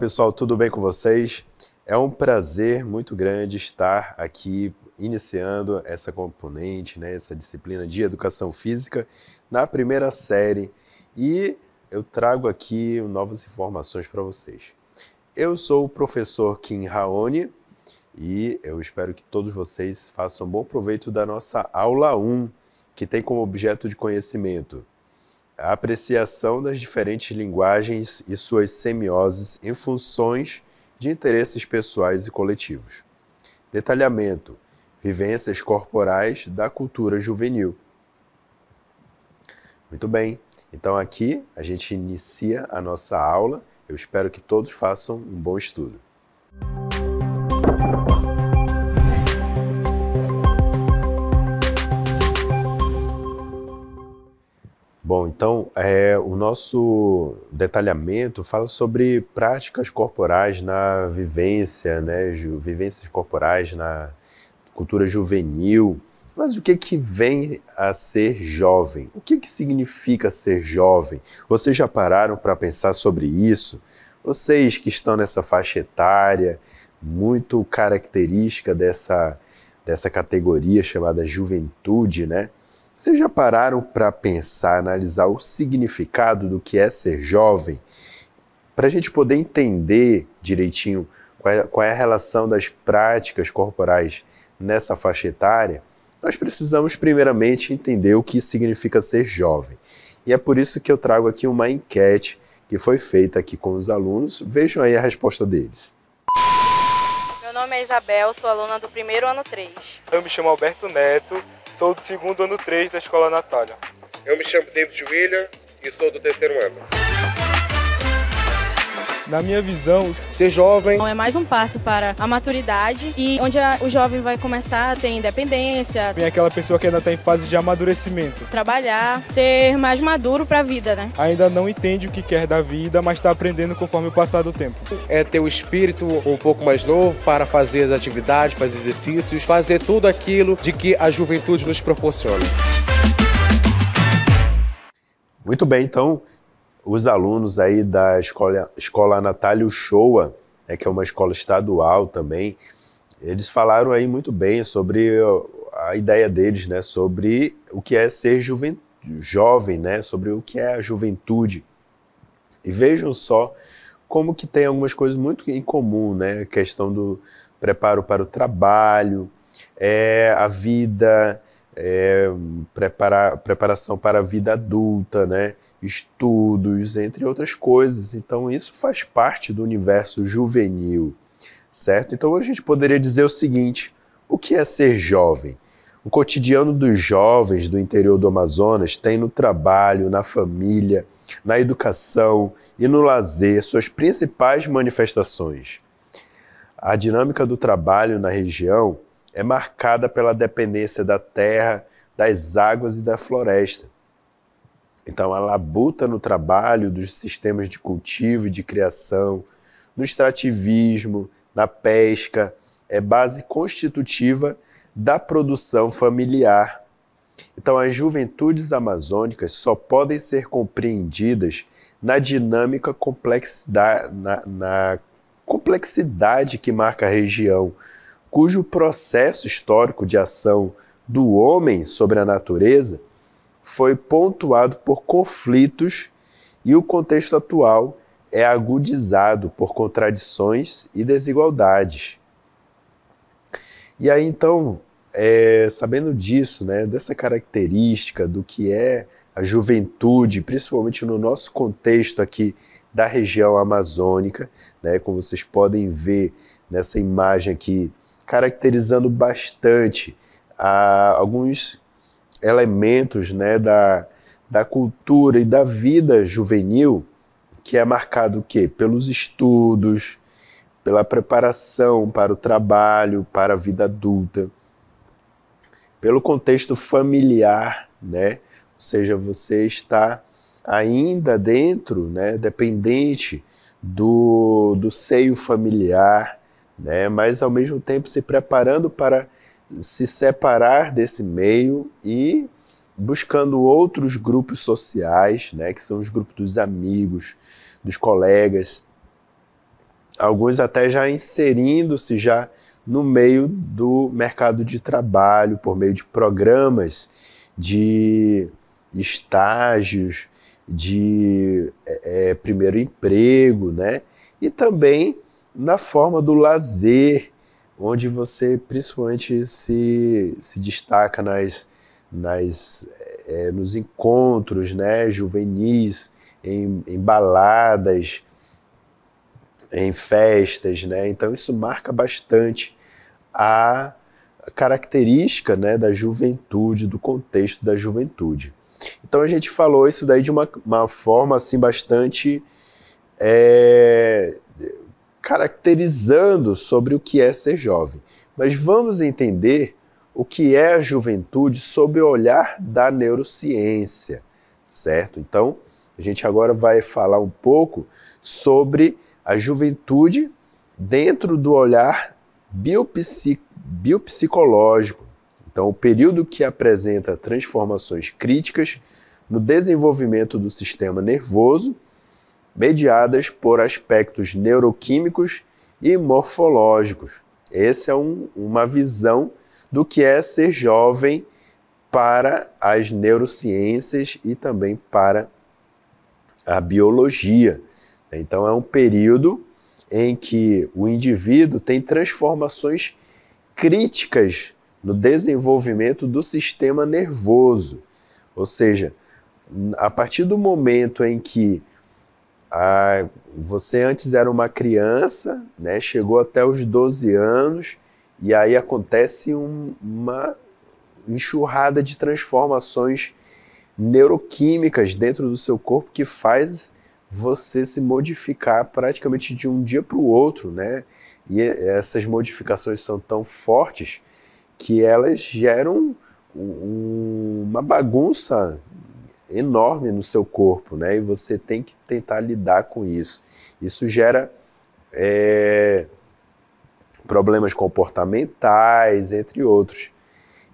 pessoal, tudo bem com vocês? É um prazer muito grande estar aqui iniciando essa componente, né, essa disciplina de educação física na primeira série e eu trago aqui novas informações para vocês. Eu sou o professor Kim Raoni e eu espero que todos vocês façam bom proveito da nossa aula 1, que tem como objeto de conhecimento a apreciação das diferentes linguagens e suas semioses em funções de interesses pessoais e coletivos. Detalhamento: vivências corporais da cultura juvenil. Muito bem, então aqui a gente inicia a nossa aula. Eu espero que todos façam um bom estudo. Bom, então é, o nosso detalhamento fala sobre práticas corporais na vivência, né? Ju, vivências corporais na cultura juvenil. Mas o que que vem a ser jovem? O que que significa ser jovem? Vocês já pararam para pensar sobre isso? Vocês que estão nessa faixa etária muito característica dessa dessa categoria chamada juventude, né? Vocês já pararam para pensar, analisar o significado do que é ser jovem? Para a gente poder entender direitinho qual é, qual é a relação das práticas corporais nessa faixa etária, nós precisamos primeiramente entender o que significa ser jovem. E é por isso que eu trago aqui uma enquete que foi feita aqui com os alunos. Vejam aí a resposta deles. Meu nome é Isabel, sou aluna do primeiro ano 3. Eu me chamo Alberto Neto, Sou do segundo ano 3 da Escola Natália. Eu me chamo David William e sou do terceiro ano. Na minha visão, ser jovem então é mais um passo para a maturidade e onde a, o jovem vai começar a ter independência. Tem aquela pessoa que ainda está em fase de amadurecimento. Trabalhar, ser mais maduro para a vida, né? Ainda não entende o que quer da vida, mas está aprendendo conforme o passar do tempo. É ter o espírito um pouco mais novo para fazer as atividades, fazer exercícios, fazer tudo aquilo de que a juventude nos proporciona. Muito bem, então os alunos aí da escola, escola Natália Uchoa, né, que é uma escola estadual também, eles falaram aí muito bem sobre a ideia deles, né, sobre o que é ser jovem, né, sobre o que é a juventude. E vejam só como que tem algumas coisas muito em comum, né, a questão do preparo para o trabalho, é, a vida, é, preparar, preparação para a vida adulta, né, estudos, entre outras coisas. Então, isso faz parte do universo juvenil, certo? Então, a gente poderia dizer o seguinte: o que é ser jovem? O cotidiano dos jovens do interior do Amazonas tem no trabalho, na família, na educação e no lazer suas principais manifestações. A dinâmica do trabalho na região é marcada pela dependência da terra, das águas e da floresta então, a labuta no trabalho dos sistemas de cultivo e de criação, no extrativismo, na pesca, é base constitutiva da produção familiar. Então, as juventudes amazônicas só podem ser compreendidas na dinâmica complexidade, na, na complexidade que marca a região, cujo processo histórico de ação do homem sobre a natureza foi pontuado por conflitos e o contexto atual é agudizado por contradições e desigualdades. E aí então, é, sabendo disso, né, dessa característica do que é a juventude, principalmente no nosso contexto aqui da região amazônica, né, como vocês podem ver nessa imagem aqui, caracterizando bastante a, alguns elementos né, da, da cultura e da vida juvenil, que é marcado o quê? Pelos estudos, pela preparação para o trabalho, para a vida adulta, pelo contexto familiar, né? Ou seja, você está ainda dentro, né, dependente do, do seio familiar, né, mas ao mesmo tempo se preparando para se separar desse meio e buscando outros grupos sociais, né, que são os grupos dos amigos, dos colegas, alguns até já inserindo-se já no meio do mercado de trabalho por meio de programas de estágios, de é, é primeiro emprego, né? E também na forma do lazer, onde você principalmente se, se destaca nas, nas, é, nos encontros né, juvenis, em, em baladas, em festas, né? Então isso marca bastante a característica, né, da juventude, do contexto da juventude. Então a gente falou isso daí de uma, uma forma assim bastante é, caracterizando sobre o que é ser jovem, mas vamos entender o que é a juventude sob o olhar da neurociência, certo? Então, a gente agora vai falar um pouco sobre a juventude dentro do olhar biopsicológico. Então, o período que apresenta transformações críticas no desenvolvimento do sistema nervoso mediadas por aspectos neuroquímicos e morfológicos. Essa é um, uma visão do que é ser jovem para as neurociências e também para a biologia. Então, é um período em que o indivíduo tem transformações críticas no desenvolvimento do sistema nervoso. Ou seja, a partir do momento em que ah, você antes era uma criança, né? chegou até os 12 anos, e aí acontece um, uma enxurrada de transformações neuroquímicas dentro do seu corpo que faz você se modificar praticamente de um dia para o outro, né? E essas modificações são tão fortes que elas geram um, uma bagunça enorme no seu corpo, né? E você tem que tentar lidar com isso. Isso gera é, problemas comportamentais, entre outros.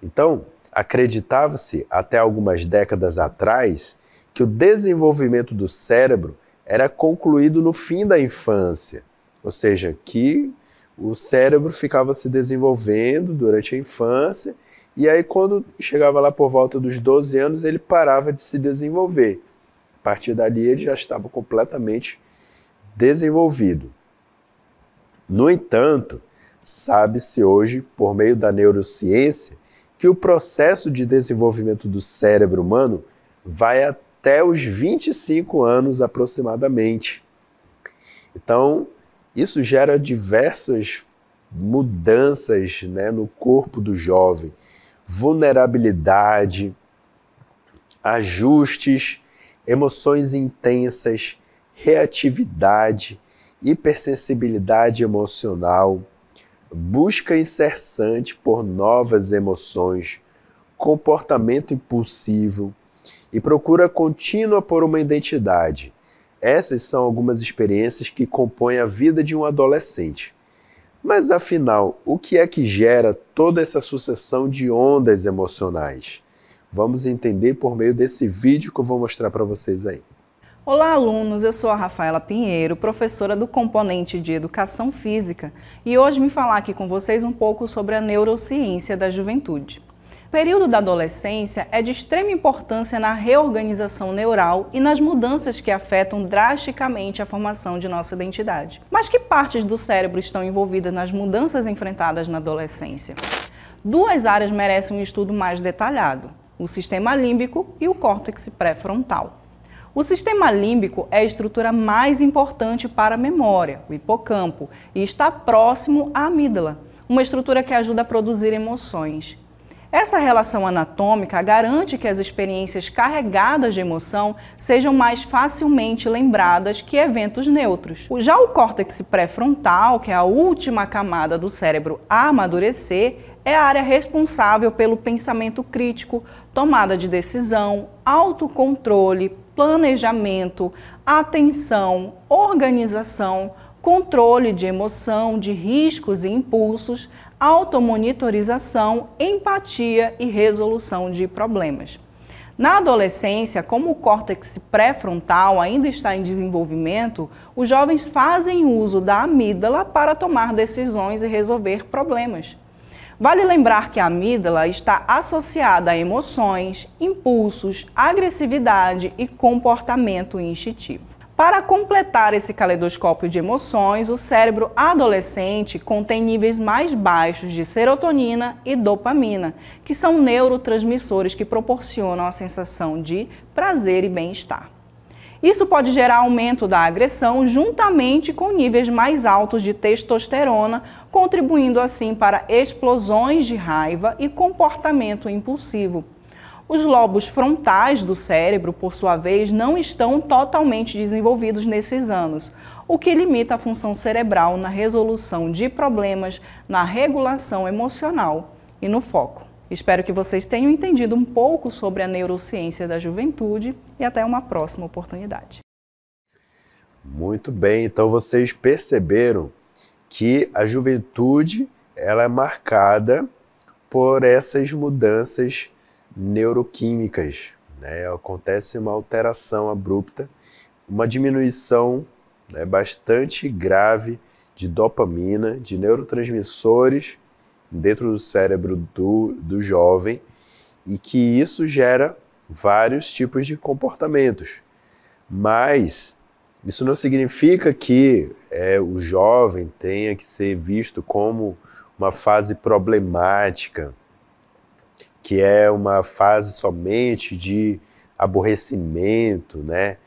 Então, acreditava-se até algumas décadas atrás que o desenvolvimento do cérebro era concluído no fim da infância, ou seja, que o cérebro ficava se desenvolvendo durante a infância e aí, quando chegava lá por volta dos 12 anos, ele parava de se desenvolver. A partir dali, ele já estava completamente desenvolvido. No entanto, sabe-se hoje, por meio da neurociência, que o processo de desenvolvimento do cérebro humano vai até os 25 anos aproximadamente. Então, isso gera diversas mudanças né, no corpo do jovem vulnerabilidade, ajustes, emoções intensas, reatividade, hipersensibilidade emocional, busca incessante por novas emoções, comportamento impulsivo e procura contínua por uma identidade. Essas são algumas experiências que compõem a vida de um adolescente. Mas afinal, o que é que gera toda essa sucessão de ondas emocionais? Vamos entender por meio desse vídeo que eu vou mostrar para vocês aí. Olá, alunos! Eu sou a Rafaela Pinheiro, professora do componente de Educação Física, e hoje me falar aqui com vocês um pouco sobre a neurociência da juventude. O período da adolescência é de extrema importância na reorganização neural e nas mudanças que afetam drasticamente a formação de nossa identidade. Mas que partes do cérebro estão envolvidas nas mudanças enfrentadas na adolescência? Duas áreas merecem um estudo mais detalhado: o sistema límbico e o córtex pré-frontal. O sistema límbico é a estrutura mais importante para a memória, o hipocampo, e está próximo à amígdala, uma estrutura que ajuda a produzir emoções. Essa relação anatômica garante que as experiências carregadas de emoção sejam mais facilmente lembradas que eventos neutros. Já o córtex pré-frontal, que é a última camada do cérebro a amadurecer, é a área responsável pelo pensamento crítico, tomada de decisão, autocontrole, planejamento, atenção, organização, controle de emoção, de riscos e impulsos, automonitorização, empatia e resolução de problemas. Na adolescência, como o córtex pré-frontal ainda está em desenvolvimento, os jovens fazem uso da amígdala para tomar decisões e resolver problemas. Vale lembrar que a amígdala está associada a emoções, impulsos, agressividade e comportamento instintivo. Para completar esse caleidoscópio de emoções, o cérebro adolescente contém níveis mais baixos de serotonina e dopamina, que são neurotransmissores que proporcionam a sensação de prazer e bem-estar. Isso pode gerar aumento da agressão juntamente com níveis mais altos de testosterona, contribuindo assim para explosões de raiva e comportamento impulsivo. Os lobos frontais do cérebro, por sua vez, não estão totalmente desenvolvidos nesses anos, o que limita a função cerebral na resolução de problemas, na regulação emocional e no foco. Espero que vocês tenham entendido um pouco sobre a neurociência da juventude e até uma próxima oportunidade. Muito bem, então vocês perceberam que a juventude ela é marcada por essas mudanças neuroquímicas. Né? Acontece uma alteração abrupta, uma diminuição né, bastante grave de dopamina, de neurotransmissores dentro do cérebro do, do jovem, e que isso gera vários tipos de comportamentos. Mas isso não significa que é, o jovem tenha que ser visto como uma fase problemática, que é uma fase somente de aborrecimento, né?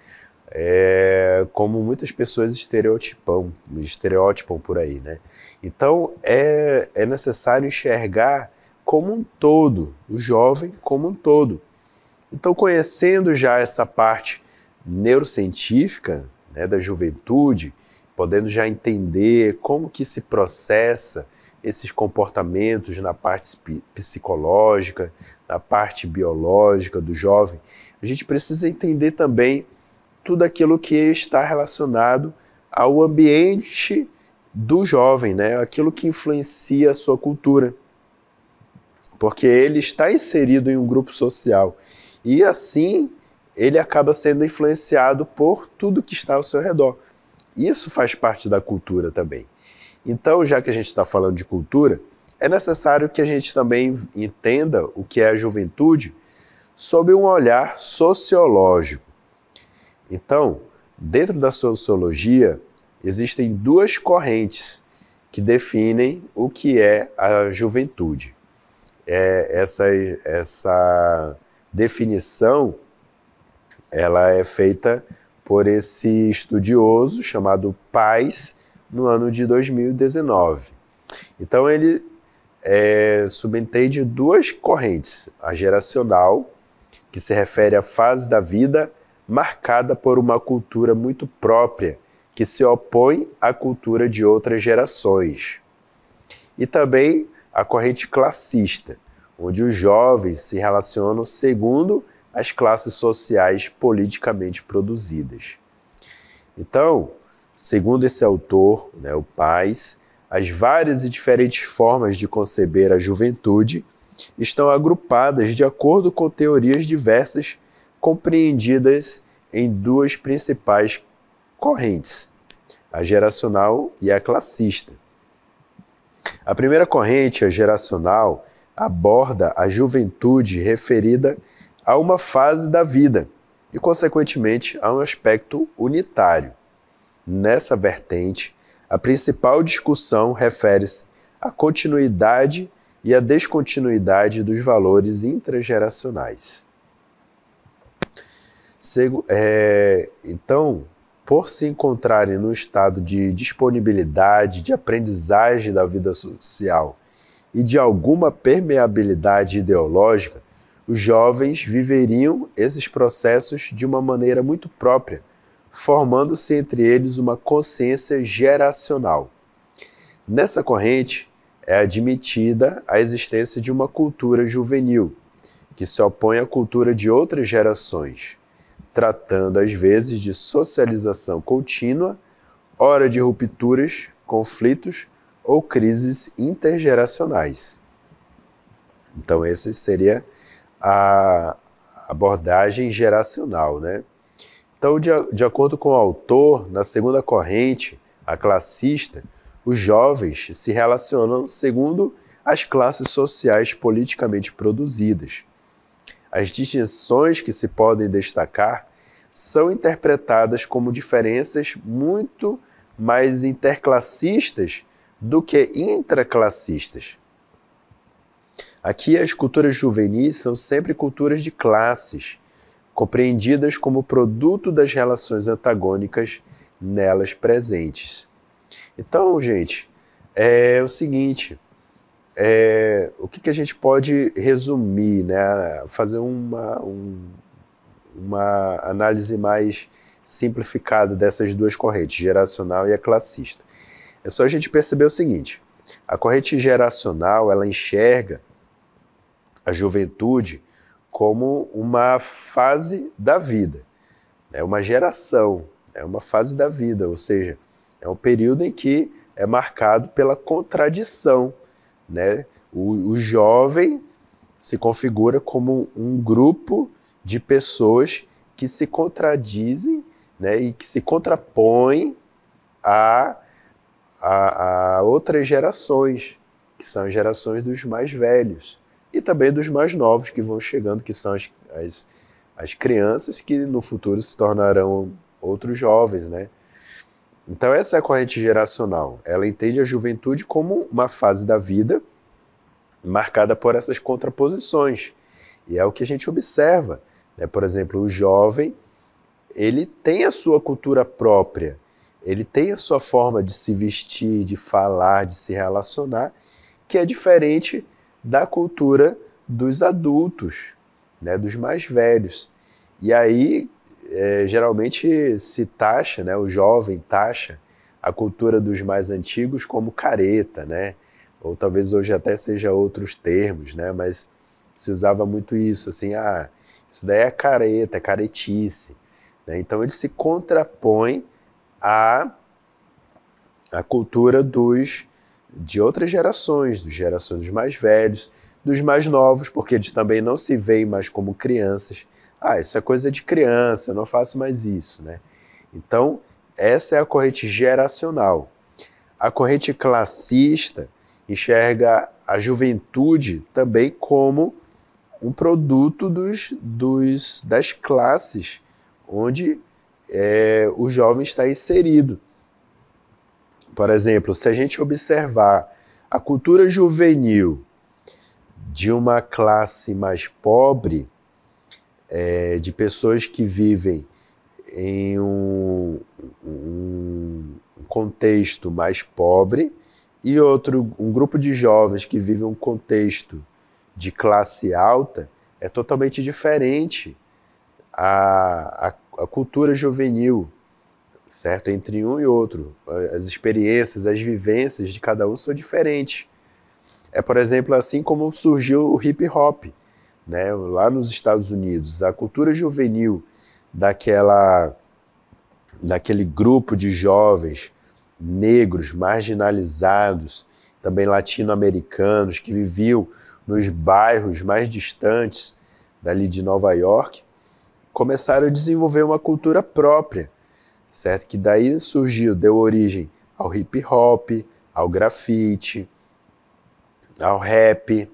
É, como muitas pessoas estereotipam, estereotipam por aí, né? Então é, é necessário enxergar como um todo, o jovem como um todo. Então conhecendo já essa parte neurocientífica né, da juventude, podendo já entender como que se processa esses comportamentos na parte psicológica, na parte biológica do jovem, a gente precisa entender também tudo aquilo que está relacionado ao ambiente do jovem, né? aquilo que influencia a sua cultura. Porque ele está inserido em um grupo social e assim ele acaba sendo influenciado por tudo que está ao seu redor. Isso faz parte da cultura também. Então, já que a gente está falando de cultura, é necessário que a gente também entenda o que é a juventude sob um olhar sociológico. Então, dentro da sociologia, existem duas correntes que definem o que é a juventude. É essa, essa definição ela é feita por esse estudioso chamado Paz no ano de 2019. Então ele é, subentende duas correntes: a geracional, que se refere à fase da vida marcada por uma cultura muito própria, que se opõe à cultura de outras gerações, e também a corrente classista, onde os jovens se relacionam segundo as classes sociais politicamente produzidas. Então, Segundo esse autor, né, o Paz, as várias e diferentes formas de conceber a juventude estão agrupadas de acordo com teorias diversas compreendidas em duas principais correntes, a geracional e a classista. A primeira corrente, a geracional, aborda a juventude referida a uma fase da vida e, consequentemente, a um aspecto unitário. Nessa vertente, a principal discussão refere-se à continuidade e à descontinuidade dos valores intrageracionais. Segu é, então, por se encontrarem no estado de disponibilidade, de aprendizagem da vida social e de alguma permeabilidade ideológica, os jovens viveriam esses processos de uma maneira muito própria, formando-se entre eles uma consciência geracional. Nessa corrente é admitida a existência de uma cultura juvenil, que se opõe à cultura de outras gerações, tratando às vezes de socialização contínua, hora de rupturas, conflitos ou crises intergeracionais. Então, essa seria a abordagem geracional, né? Então, de, de acordo com o autor, na segunda corrente, a classista, os jovens se relacionam segundo as classes sociais politicamente produzidas. As distinções que se podem destacar são interpretadas como diferenças muito mais interclassistas do que intraclassistas. Aqui, as culturas juvenis são sempre culturas de classes compreendidas como produto das relações antagônicas nelas presentes. Então, gente, é o seguinte: é, o que, que a gente pode resumir, né? fazer uma, um, uma análise mais simplificada dessas duas correntes, geracional e a classista. É só a gente perceber o seguinte: a corrente geracional ela enxerga a juventude como uma fase da vida, é né? uma geração, é uma fase da vida, ou seja, é um período em que é marcado pela contradição. Né? O, o jovem se configura como um grupo de pessoas que se contradizem né? e que se contrapõem a, a, a outras gerações, que são as gerações dos mais velhos e também dos mais novos que vão chegando, que são as, as, as crianças que no futuro se tornarão outros jovens, né? Então essa é a corrente geracional. Ela entende a juventude como uma fase da vida marcada por essas contraposições. E é o que a gente observa. Né? Por exemplo, o jovem, ele tem a sua cultura própria, ele tem a sua forma de se vestir, de falar, de se relacionar, que é diferente da cultura dos adultos, né, dos mais velhos. E aí, é, geralmente, se taxa, né, o jovem taxa a cultura dos mais antigos como careta, né? Ou talvez hoje até seja outros termos, né? Mas se usava muito isso, assim, ah, isso daí é careta, é caretice. Né? Então ele se contrapõe à, à cultura dos de outras gerações, das gerações dos mais velhos, dos mais novos, porque eles também não se veem mais como crianças. Ah, isso é coisa de criança, eu não faço mais isso, né? Então, essa é a corrente geracional. A corrente classista enxerga a juventude também como um produto dos, dos das classes onde é, o jovem está inserido. Por exemplo, se a gente observar a cultura juvenil de uma classe mais pobre, é, de pessoas que vivem em um, um, contexto mais pobre e outro um grupo de jovens que vivem um contexto de classe alta é totalmente diferente a, a, a cultura juvenil certo? Entre um e outro. As experiências, as vivências de cada um são diferentes. É, por exemplo, assim como surgiu o hip hop, né? Lá nos Estados Unidos, a cultura juvenil daquela daquele grupo de jovens negros marginalizados, também latino-americanos que viviam nos bairros mais distantes dali de Nova York, começaram a desenvolver uma cultura própria certo? Que daí surgiu, deu origem ao hip hop, ao grafite, ao rap,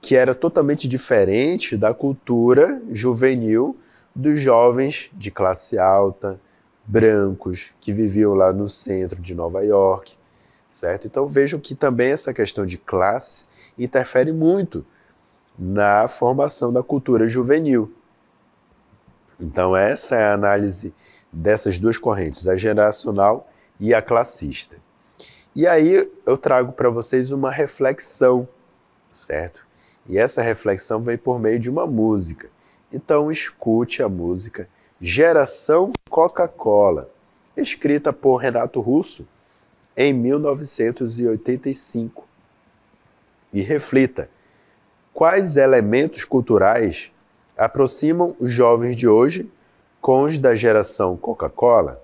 que era totalmente diferente da cultura juvenil dos jovens de classe alta, brancos, que viviam lá no centro de Nova York, certo? Então vejam que também essa questão de classes interfere muito na formação da cultura juvenil. Então essa é a análise dessas duas correntes, a geracional e a classista. E aí eu trago para vocês uma reflexão, certo? E essa reflexão vem por meio de uma música. Então escute a música Geração Coca-Cola, escrita por Renato Russo em 1985. E reflita: quais elementos culturais aproximam os jovens de hoje com da geração Coca-Cola,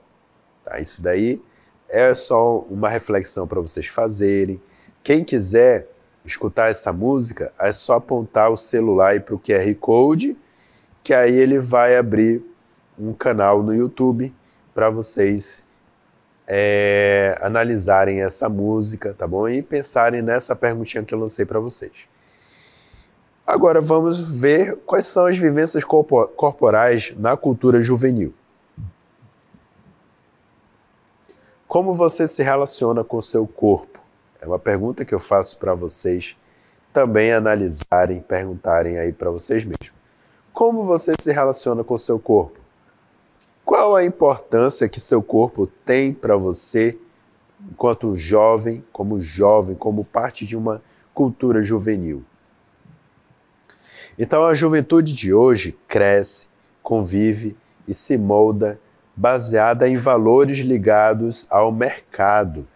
tá? isso daí é só uma reflexão para vocês fazerem. Quem quiser escutar essa música, é só apontar o celular para o QR Code, que aí ele vai abrir um canal no YouTube para vocês é, analisarem essa música, tá bom? E pensarem nessa perguntinha que eu lancei para vocês. Agora vamos ver quais são as vivências corporais na cultura juvenil. Como você se relaciona com o seu corpo? É uma pergunta que eu faço para vocês também analisarem, perguntarem aí para vocês mesmos. Como você se relaciona com o seu corpo? Qual a importância que seu corpo tem para você enquanto jovem, como jovem, como parte de uma cultura juvenil? Então a juventude de hoje cresce, convive e se molda baseada em valores ligados ao mercado,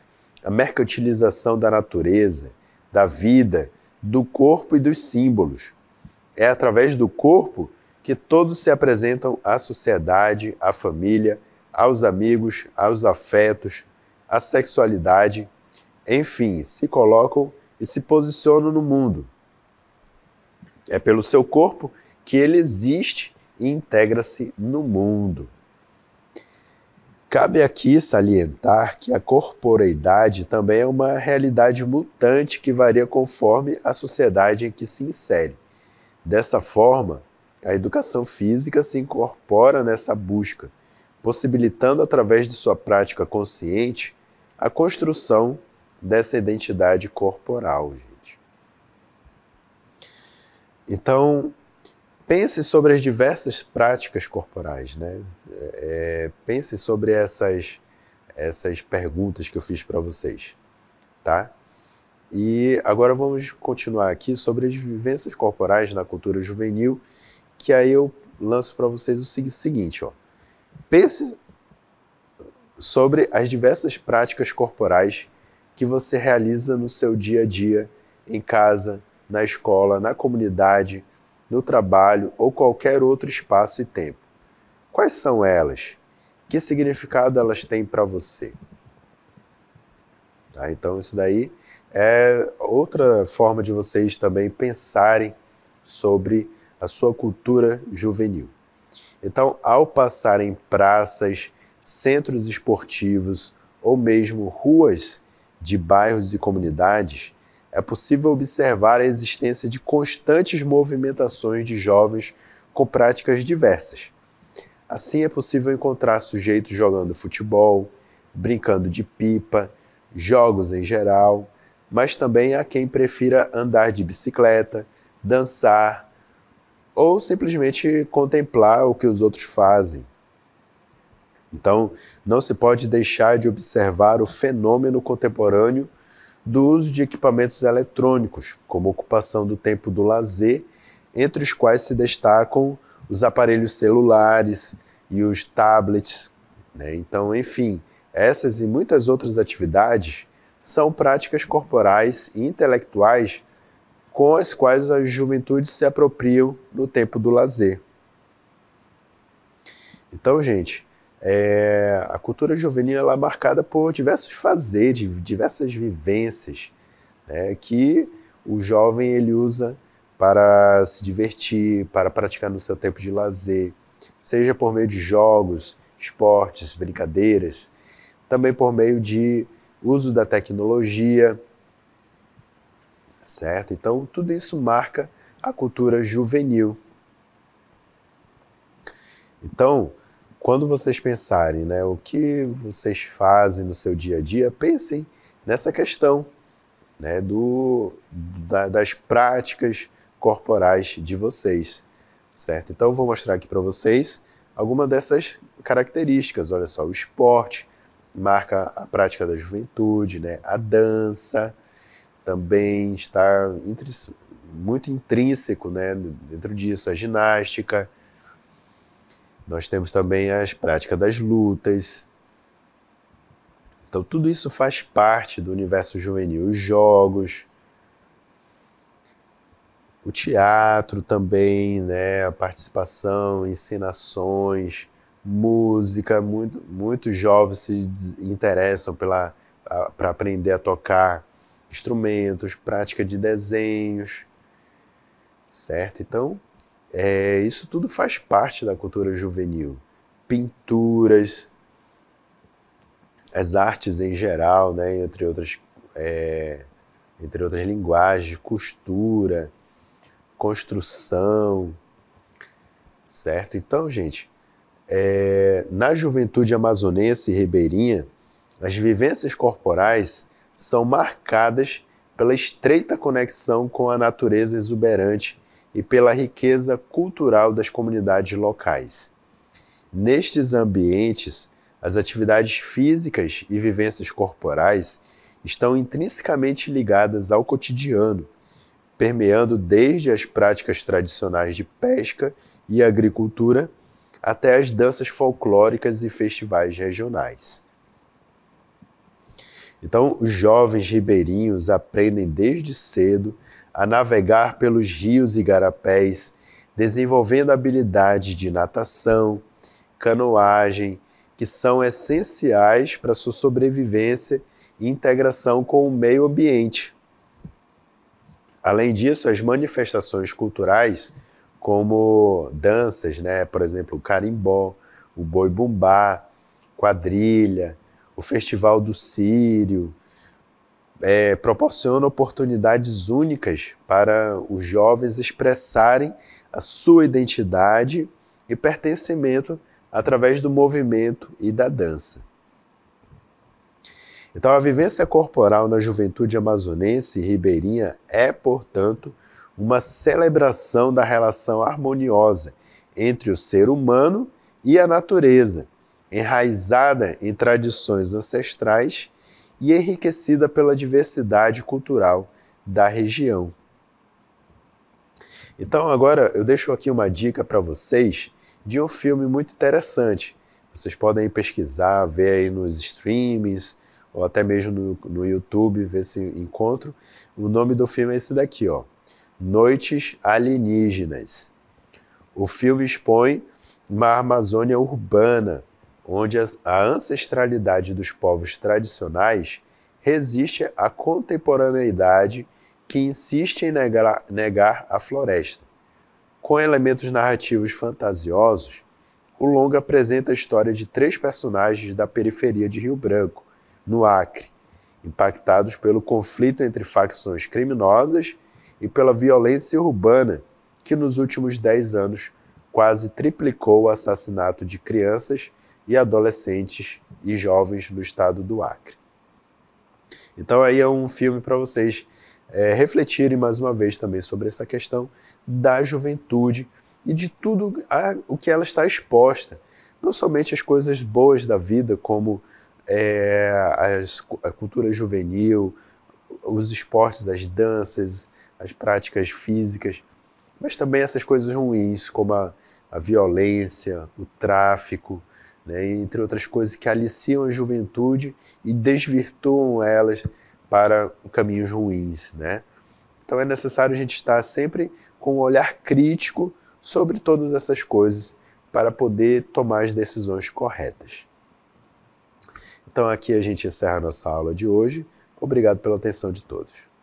à mercantilização da natureza, da vida, do corpo e dos símbolos. É através do corpo que todos se apresentam à sociedade, à família, aos amigos, aos afetos, à sexualidade, enfim, se colocam e se posicionam no mundo. É pelo seu corpo que ele existe e integra-se no mundo. Cabe aqui salientar que a corporeidade também é uma realidade mutante que varia conforme a sociedade em que se insere. Dessa forma, a educação física se incorpora nessa busca, possibilitando, através de sua prática consciente, a construção dessa identidade corporal. Então, pense sobre as diversas práticas corporais, né? É, é pense sobre essas, essas perguntas que eu fiz para vocês, tá? E agora vamos continuar aqui sobre as vivências corporais na cultura juvenil, que aí eu lanço para vocês o seguinte, ó. Pense sobre as diversas práticas corporais que você realiza no seu dia a dia, em casa, na escola, na comunidade, no trabalho ou qualquer outro espaço e tempo. Quais são elas? Que significado elas têm para você? Tá, então, isso daí é outra forma de vocês também pensarem sobre a sua cultura juvenil. Então, ao passar em praças, centros esportivos ou mesmo ruas de bairros e comunidades, é possível observar a existência de constantes movimentações de jovens com práticas diversas. Assim, é possível encontrar sujeitos jogando futebol, brincando de pipa, jogos em geral, mas também há quem prefira andar de bicicleta, dançar ou simplesmente contemplar o que os outros fazem. Então, não se pode deixar de observar o fenômeno contemporâneo do uso de equipamentos eletrônicos, como ocupação do tempo do lazer, entre os quais se destacam os aparelhos celulares e os tablets. Né? Então, enfim, essas e muitas outras atividades são práticas corporais e intelectuais com as quais as juventudes se apropriam no tempo do lazer. Então, gente, é, a cultura juvenil é marcada por diversos fazeres, diversas vivências né, que o jovem ele usa para se divertir, para praticar no seu tempo de lazer, seja por meio de jogos, esportes, brincadeiras, também por meio de uso da tecnologia, certo? Então, tudo isso marca a cultura juvenil. Então, quando vocês pensarem, né, o que vocês fazem no seu dia a dia, pensem nessa questão, né, do, da, das práticas corporais de vocês, certo? Então eu vou mostrar aqui para vocês alguma dessas características. Olha só, o esporte marca a prática da juventude, né? A dança também está muito intrínseco, né, dentro disso, a ginástica, nós temos também as práticas das lutas. Então, tudo isso faz parte do universo juvenil. Os jogos, o teatro também, né? a participação, ensinações, música. Muito, muitos jovens se interessam para aprender a tocar instrumentos, prática de desenhos, certo? Então, é, isso tudo faz parte da cultura juvenil. Pinturas, as artes em geral, né, entre, outras, é, entre outras linguagens, costura, construção, certo? Então, gente, é, na juventude amazonense e ribeirinha, as vivências corporais são marcadas pela estreita conexão com a natureza exuberante e pela riqueza cultural das comunidades locais. Nestes ambientes, as atividades físicas e vivências corporais estão intrinsecamente ligadas ao cotidiano, permeando desde as práticas tradicionais de pesca e agricultura até as danças folclóricas e festivais regionais. Então, os jovens ribeirinhos aprendem desde cedo a navegar pelos rios e garapés, desenvolvendo habilidades de natação, canoagem, que são essenciais para sua sobrevivência e integração com o meio ambiente. Além disso, as manifestações culturais, como danças, né, por exemplo, o carimbó, o boi bumbá, quadrilha, o Festival do Sírio, é, proporciona oportunidades únicas para os jovens expressarem a sua identidade e pertencimento através do movimento e da dança. Então, a vivência corporal na juventude amazonense e ribeirinha é, portanto, uma celebração da relação harmoniosa entre o ser humano e a natureza, enraizada em tradições ancestrais e enriquecida pela diversidade cultural da região. Então, agora eu deixo aqui uma dica para vocês de um filme muito interessante. Vocês podem pesquisar, ver aí nos streams ou até mesmo no, no YouTube, ver se encontro. O nome do filme é esse daqui, ó. Noites Alienígenas. O filme expõe uma Amazônia urbana onde a ancestralidade dos povos tradicionais resiste à contemporaneidade que insiste em negar, negar a floresta. Com elementos narrativos fantasiosos, o longa apresenta a história de três personagens da periferia de Rio Branco, no Acre, impactados pelo conflito entre facções criminosas e pela violência urbana que nos últimos dez anos quase triplicou o assassinato de crianças e adolescentes e jovens do estado do Acre. Então aí é um filme para vocês é, refletirem mais uma vez também sobre essa questão da juventude e de tudo a, o que ela está exposta. Não somente as coisas boas da vida, como é, as, a cultura juvenil, os esportes, as danças, as práticas físicas, mas também essas coisas ruins, como a, a violência, o tráfico, né, entre outras coisas que aliciam a juventude e desvirtuam elas para caminhos ruins. Né? Então é necessário a gente estar sempre com um olhar crítico sobre todas essas coisas para poder tomar as decisões corretas. Então aqui a gente encerra a nossa aula de hoje. Obrigado pela atenção de todos.